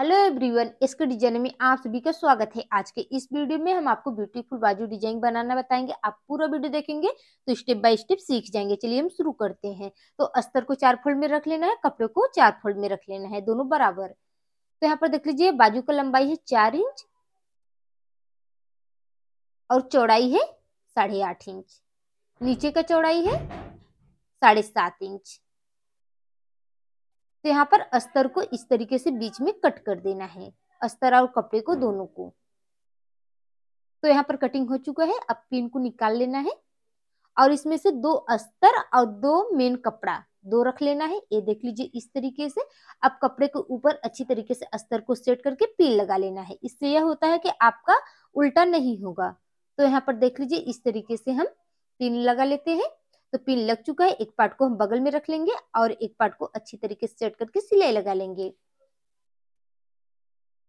hello everyone इसके design में आप सभी का स्वागत है आज के इस वीडियो में हम आपको ब्यूटीफुल बाजू डिजाइन बनाना बताएंगे आप पूरा वीडियो देखेंगे तो स्टेप बाय स्टेप सीख जाएंगे चलिए हम शुरू करते हैं तो अस्तर को चार फोल्ड में रख लेना है कपड़े को चार फोल्ड में रख लेना है दोनों बराबर तो यहाँ पर देख लीजिए बाजू का लंबाई है चार इंच और चौड़ाई है साढ़े आठ इंच नीचे का चौड़ाई है साढ़े सात इंच तो यहाँ पर अस्तर को इस तरीके से बीच में कट कर देना है अस्तर और कपड़े को दोनों को तो यहाँ पर कटिंग हो चुका है अब पिन को निकाल लेना है और इसमें से दो अस्तर और दो मेन कपड़ा दो रख लेना है ये देख लीजिए इस तरीके से अब कपड़े के ऊपर अच्छी तरीके से अस्तर को सेट करके पिन लगा लेना है इससे यह होता है कि आपका उल्टा नहीं होगा तो यहाँ पर देख लीजिए इस तरीके से हम पिन लगा लेते हैं तो पिन लग चुका है एक पार्ट को हम बगल में रख लेंगे और एक पार्ट को अच्छी तरीके से सेट करके सिलाई लगा लेंगे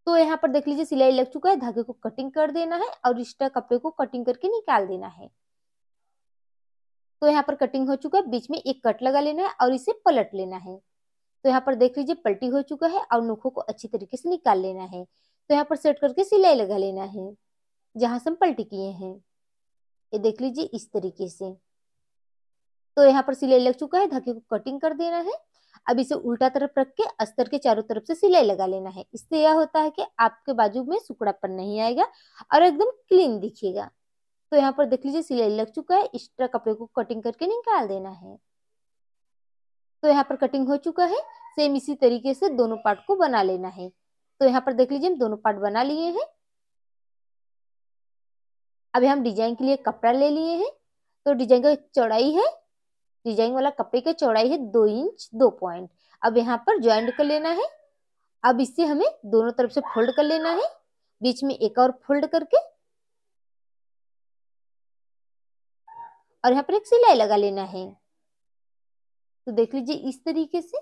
तो यहाँ पर देख लीजिए सिलाई लग चुका है धागे को कटिंग कर देना है और रिश्ता कपड़े को कटिंग करके निकाल देना है तो यहाँ पर कटिंग हो चुका है बीच में एक कट लगा लेना है और इसे पलट लेना है तो यहाँ पर देख लीजिए पलटी हो चुका है और नोखों को अच्छी तरीके से निकाल लेना है तो यहाँ पर सेट करके सिलाई लगा लेना है जहां से हम पलटी किए हैं ये देख लीजिए इस तरीके से तो यहाँ पर सिलाई लग चुका है धागे को कटिंग कर देना है अब इसे उल्टा तरफ रख के अस्तर के चारों तरफ से सिलाई लगा लेना है इससे यह होता है कि आपके बाजू में सुकड़ापन नहीं आएगा और एकदम क्लीन दिखेगा तो यहाँ पर देख लीजिए सिलाई लग चुका है एक्स्ट्रा कपड़े को कटिंग करके निकाल देना है तो यहाँ पर कटिंग हो चुका है सेम इसी तरीके से दोनों पार्ट को बना लेना है तो यहाँ पर देख लीजिए हम दोनों पार्ट बना लिए हैं अभी हम डिजाइन के लिए कपड़ा ले लिए हैं तो डिजाइन का चौड़ाई है डिजाइन वाला कपड़े की चौड़ाई है दो इंच दो पॉइंट अब यहाँ पर ज्वाइंट कर लेना है अब इससे हमें दोनों तरफ से फोल्ड कर लेना है बीच में एक और फोल्ड करके और यहाँ पर एक सिलाई लगा लेना है तो देख लीजिए इस तरीके से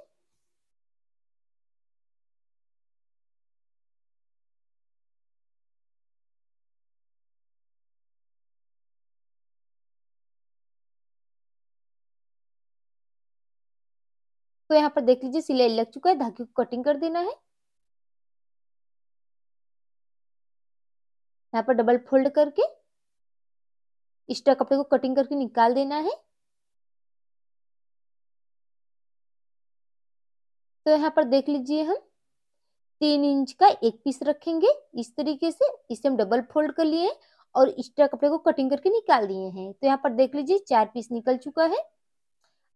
तो यहाँ पर देख लीजिए सिलाई लग चुका है धागे को कटिंग कर देना है यहाँ पर डबल फोल्ड करके एक्स्ट्रा कपड़े को कटिंग करके निकाल देना है तो यहाँ पर देख लीजिए हम तीन इंच का एक पीस रखेंगे इस तरीके से इसे हम डबल फोल्ड कर लिए और एक्स्ट्रा कपड़े को कटिंग करके निकाल दिए हैं तो यहाँ पर देख लीजिए चार पीस निकल चुका है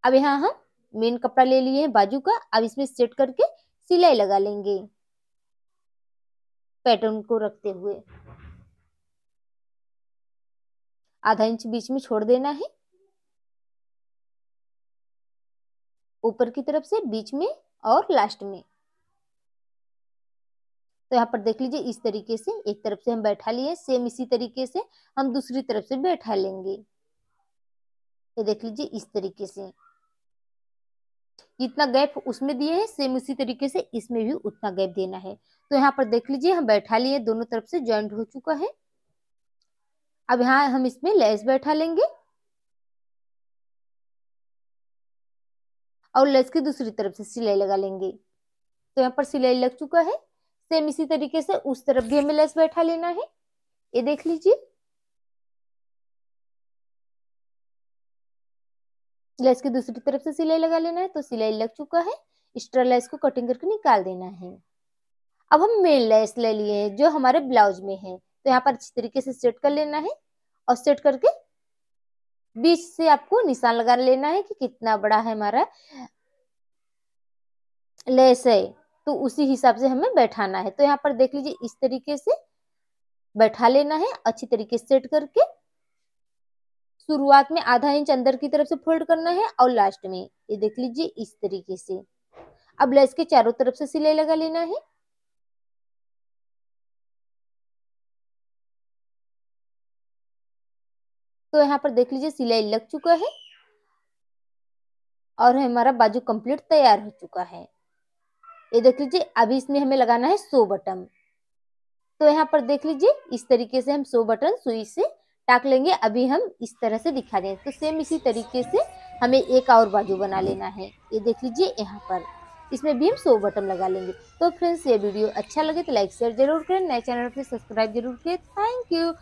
अब यहाँ हम मेन कपड़ा ले लिए हैं बाजू का अब इसमें सेट करके सिलाई लगा लेंगे पैटर्न को रखते हुए आधा इंच बीच में छोड़ देना है ऊपर की तरफ से बीच में और लास्ट में तो यहाँ पर देख लीजिए इस तरीके से एक तरफ से हम बैठा लिए सेम इसी तरीके से हम दूसरी तरफ से बैठा लेंगे ये देख लीजिए इस तरीके से जितना गैप उसमें दिए हैं सेम उसी तरीके से इसमें भी उतना गैप देना है तो यहाँ पर देख लीजिए हम बैठा लिए दोनों तरफ से ज्वाइंट हो चुका है अब यहाँ हम इसमें लेस बैठा लेंगे और लेस की दूसरी तरफ से सिलाई लगा लेंगे तो यहाँ पर सिलाई लग चुका है सेम इसी तरीके से उस तरफ भी हमें लेस बैठा लेना है ये देख लीजिए लेस की दूसरी तरफ से सिलाई लगा लेना है तो सिलाई लग चुका है एक्स्ट्रा लेस को कटिंग करके निकाल देना है अब हम मेन लेस ले लिए हैं जो हमारे ब्लाउज में है तो यहाँ पर अच्छी तरीके से सेट कर लेना है और सेट करके बीच से आपको निशान लगा लेना है कि कितना बड़ा है हमारा लेस है तो उसी हिसाब से हमें बैठाना है तो यहाँ पर देख लीजिए इस तरीके से बैठा लेना है अच्छी तरीके से सेट करके शुरुआत में आधा इंच अंदर की तरफ से फोल्ड करना है और लास्ट में ये देख लीजिए इस तरीके से अब ब्लाउज के चारों तरफ से सिलाई लगा लेना है तो यहाँ पर देख लीजिए सिलाई लग चुका है और हमारा बाजू कंप्लीट तैयार हो चुका है ये देख लीजिए अभी इसमें हमें लगाना है सो बटन तो यहाँ पर देख लीजिए इस तरीके से हम सो बटन सुई से टाक लेंगे अभी हम इस तरह से दिखा दें तो सेम इसी तरीके से हमें एक और बाजू बना लेना है ये देख लीजिए यहाँ पर इसमें भी हम सो बटन लगा लेंगे तो फ्रेंड्स ये वीडियो अच्छा लगे तो लाइक शेयर जरूर करें नए चैनल पर सब्सक्राइब जरूर करें थैंक यू